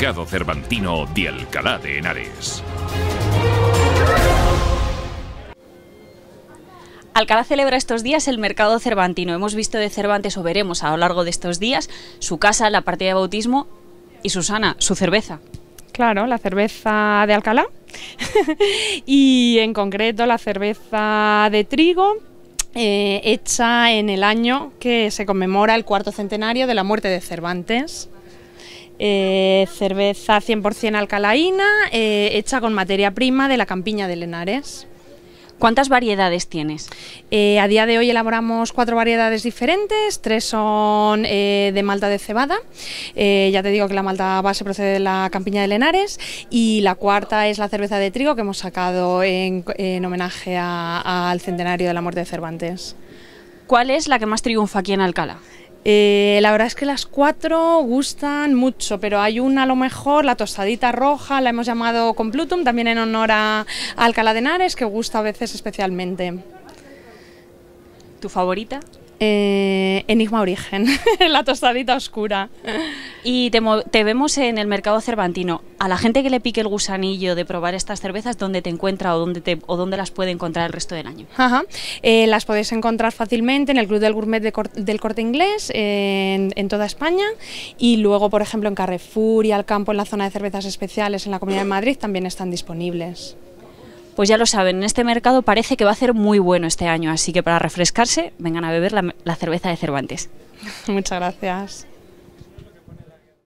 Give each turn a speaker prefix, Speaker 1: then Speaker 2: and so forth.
Speaker 1: Mercado Cervantino de Alcalá de Henares. Alcalá celebra estos días el mercado cervantino. Hemos visto de Cervantes o veremos a lo largo de estos días su casa, la partida de bautismo y Susana, su cerveza.
Speaker 2: Claro, la cerveza de Alcalá y en concreto la cerveza de trigo eh, hecha en el año que se conmemora el cuarto centenario de la muerte de Cervantes. Eh, cerveza 100% alcalaína, eh, hecha con materia prima de la campiña de Lenares. ¿Cuántas variedades tienes? Eh, a día de hoy elaboramos cuatro variedades diferentes, tres son de malta de cebada, ya te digo que la malta base procede de la campiña de Lenares, y la cuarta es la cerveza de trigo que hemos sacado en, homenaje al centenario de la muerte de Cervantes.
Speaker 1: ¿Cuál es la que más triunfa aquí en Alcalá?
Speaker 2: Eh, la verdad es que las cuatro gustan mucho, pero hay una a lo mejor, la tostadita roja, la hemos llamado con Plutum, también en honor a, a Alcalá de Henares, que gusta a veces especialmente.
Speaker 1: ¿Tu favorita? Eh, enigma Origen, la tostadita oscura. Y te, vemos en el mercado cervantino. A la gente que le pique el gusanillo de probar estas cervezas, ¿dónde te encuentra o dónde, o dónde las puede encontrar el resto del año?
Speaker 2: Ajá. Eh, las podéis encontrar fácilmente en el Club del Gourmet del Corte Inglés, en, en, toda España. Y luego, por ejemplo, en Carrefour y al campo, en la zona de cervezas especiales, en la Comunidad de Madrid, también están disponibles
Speaker 1: pues ya lo saben, en este mercado parece que va a ser muy bueno este año, así que para refrescarse, vengan a beber la, la cerveza de Cervantes. Muchas gracias.